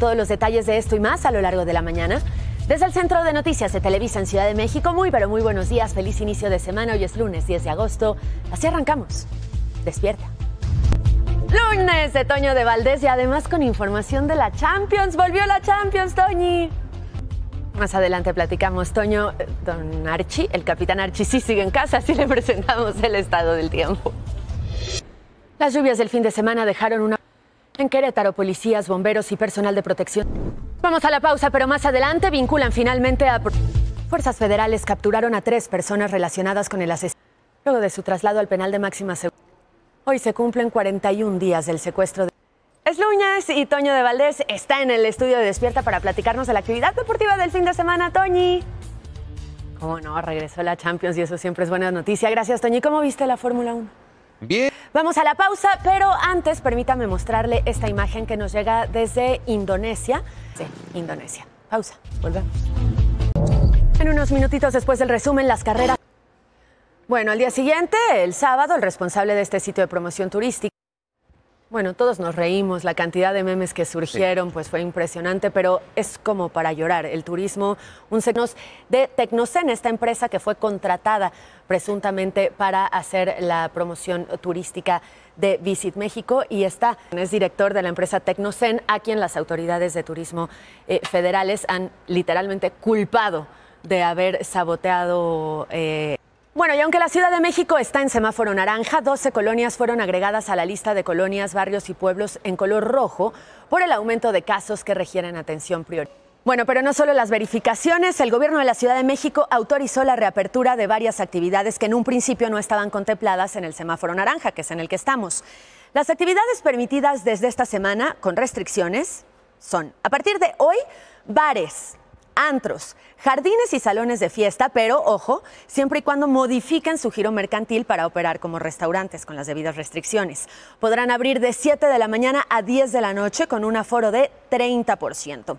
Todos los detalles de esto y más a lo largo de la mañana. Desde el Centro de Noticias de Televisa en Ciudad de México, muy pero muy buenos días, feliz inicio de semana, hoy es lunes 10 de agosto, así arrancamos. Despierta. Lunes de Toño de Valdés y además con información de la Champions, volvió la Champions, Toñi. Más adelante platicamos, Toño, eh, don Archie, el capitán Archie sí sigue en casa, así le presentamos el estado del tiempo. Las lluvias del fin de semana dejaron una en Querétaro, policías, bomberos y personal de protección. Vamos a la pausa, pero más adelante vinculan finalmente a... Fuerzas federales capturaron a tres personas relacionadas con el asesinato luego de su traslado al penal de máxima seguridad. Hoy se cumplen 41 días del secuestro de... Es Núñez y Toño de Valdés está en el estudio de Despierta para platicarnos de la actividad deportiva del fin de semana, Toñi. Cómo no, regresó la Champions y eso siempre es buena noticia. Gracias, Toñi. ¿Cómo viste la Fórmula 1? Bien. Vamos a la pausa, pero antes permítame mostrarle esta imagen que nos llega desde Indonesia. Sí, Indonesia. Pausa, volvemos. En unos minutitos después del resumen, las carreras... Bueno, al día siguiente, el sábado, el responsable de este sitio de promoción turística... Bueno, todos nos reímos, la cantidad de memes que surgieron pues fue impresionante, pero es como para llorar. El turismo, un segnos de Tecnocen, esta empresa que fue contratada presuntamente para hacer la promoción turística de Visit México y está, es director de la empresa Tecnocen, a quien las autoridades de turismo eh, federales han literalmente culpado de haber saboteado eh, bueno, y aunque la Ciudad de México está en semáforo naranja, 12 colonias fueron agregadas a la lista de colonias, barrios y pueblos en color rojo por el aumento de casos que requieren atención prioritaria. Bueno, pero no solo las verificaciones, el gobierno de la Ciudad de México autorizó la reapertura de varias actividades que en un principio no estaban contempladas en el semáforo naranja, que es en el que estamos. Las actividades permitidas desde esta semana con restricciones son, a partir de hoy, bares, antros, jardines y salones de fiesta, pero ojo, siempre y cuando modifiquen su giro mercantil para operar como restaurantes con las debidas restricciones. Podrán abrir de 7 de la mañana a 10 de la noche con un aforo de 30%.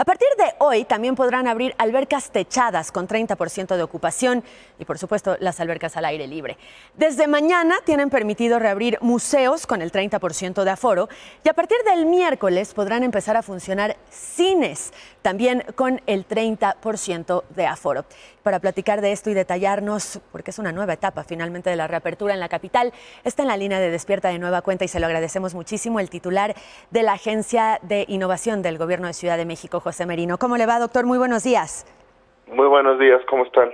A partir de hoy también podrán abrir albercas techadas con 30% de ocupación y por supuesto las albercas al aire libre. Desde mañana tienen permitido reabrir museos con el 30% de aforo y a partir del miércoles podrán empezar a funcionar cines también con el 30% de aforo. Para platicar de esto y detallarnos, porque es una nueva etapa finalmente de la reapertura en la capital, está en la línea de despierta de nueva cuenta y se lo agradecemos muchísimo el titular de la Agencia de Innovación del Gobierno de Ciudad de México. José Merino. ¿Cómo le va, doctor? Muy buenos días. Muy buenos días, ¿cómo están?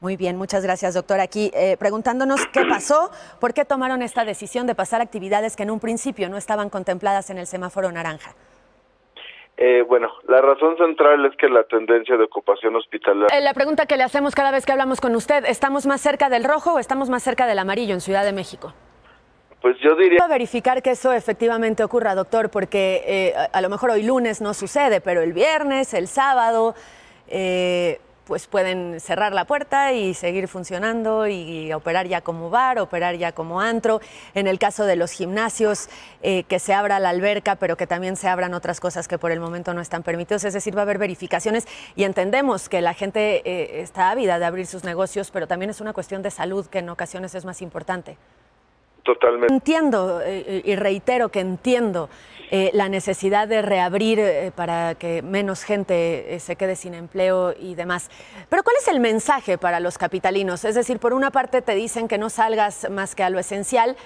Muy bien, muchas gracias, doctor. Aquí eh, preguntándonos qué pasó, por qué tomaron esta decisión de pasar actividades que en un principio no estaban contempladas en el semáforo naranja. Eh, bueno, la razón central es que la tendencia de ocupación hospitalaria. Eh, la pregunta que le hacemos cada vez que hablamos con usted, ¿estamos más cerca del rojo o estamos más cerca del amarillo en Ciudad de México? pues yo diría... A verificar que eso efectivamente ocurra, doctor, porque eh, a, lo mejor hoy lunes no sucede, pero el viernes, el sábado, eh, pues pueden cerrar la puerta y seguir funcionando y operar ya como bar, operar ya como antro. En el caso de los gimnasios, eh, que se abra la alberca, pero que también se abran otras cosas que por el momento no están permitidas. Es decir, va a haber verificaciones y entendemos que la gente está ávida de abrir sus negocios, pero también es una cuestión de salud que en ocasiones es más importante. Totalmente. Entiendo eh, y reitero que entiendo eh, la necesidad de reabrir eh, para que menos gente se quede sin empleo y demás. Pero ¿cuál es el mensaje para los capitalinos? Es decir, por una parte te dicen que no salgas más que a lo esencial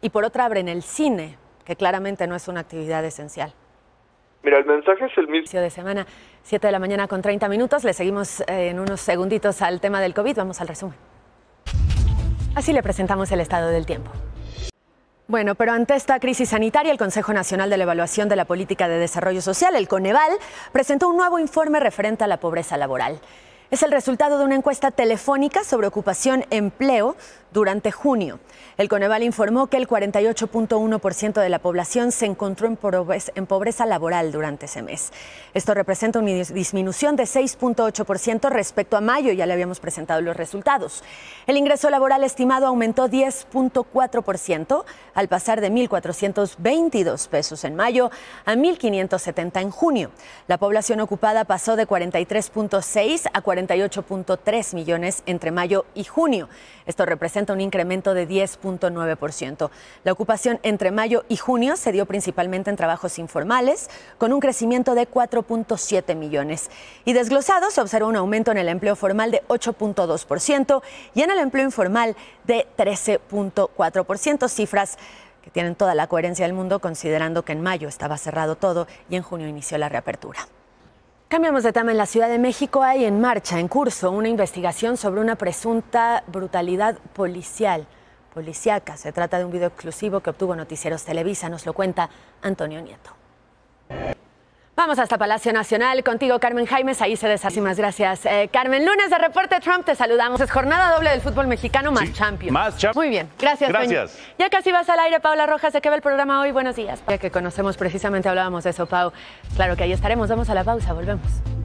y por otra abren el cine, que claramente no es una actividad esencial. Mira, el mensaje es el mismo. De semana, 7 de la mañana con 30 minutos. Le seguimos en unos segunditos al tema del COVID. Vamos al resumen. Así le presentamos el estado del tiempo. Bueno, pero ante esta crisis sanitaria, el Consejo Nacional de la Evaluación de la Política de Desarrollo Social, el Coneval, presentó un nuevo informe referente a la pobreza laboral. Es el resultado de una encuesta telefónica sobre ocupación, empleo, durante junio. El Coneval informó que el 48.1% de la población se encontró en pobreza, laboral durante ese mes. Esto representa una disminución de 6.8% respecto a mayo, ya le habíamos presentado los resultados. El ingreso laboral estimado aumentó 10.4% al pasar de 1.422 pesos en mayo a 1.570 en junio. La población ocupada pasó de 43.6 a 48.3 millones entre mayo y junio. Esto representa un incremento de 10.9%. La ocupación entre mayo y junio se dio principalmente en trabajos informales, con un crecimiento de 4.7 millones. Y desglosado se observó un aumento en el empleo formal de 8.2% y en el empleo informal de 13.4%, cifras que tienen toda la coherencia del mundo considerando que en mayo estaba cerrado todo y en junio inició la reapertura. Cambiamos de tema. En la Ciudad de México hay en marcha, en curso, una investigación sobre una presunta brutalidad policial, Policíaca. Se trata de un video exclusivo que obtuvo Noticieros Televisa. Nos lo cuenta Antonio Nieto. Vamos hasta Palacio Nacional. Contigo, Carmen Jaimes. Ahí se más gracias. Eh, Carmen, lunes de Reporte Trump, te saludamos. Es jornada doble del fútbol mexicano más Champions. Más Champions. Muy bien. Gracias, Gracias. Ya casi vas al aire, Paula Rojas. se qué va el programa hoy? Buenos días. Ya que conocemos precisamente, hablábamos de eso, Pau. Claro que ahí estaremos. Vamos a la pausa. Volvemos.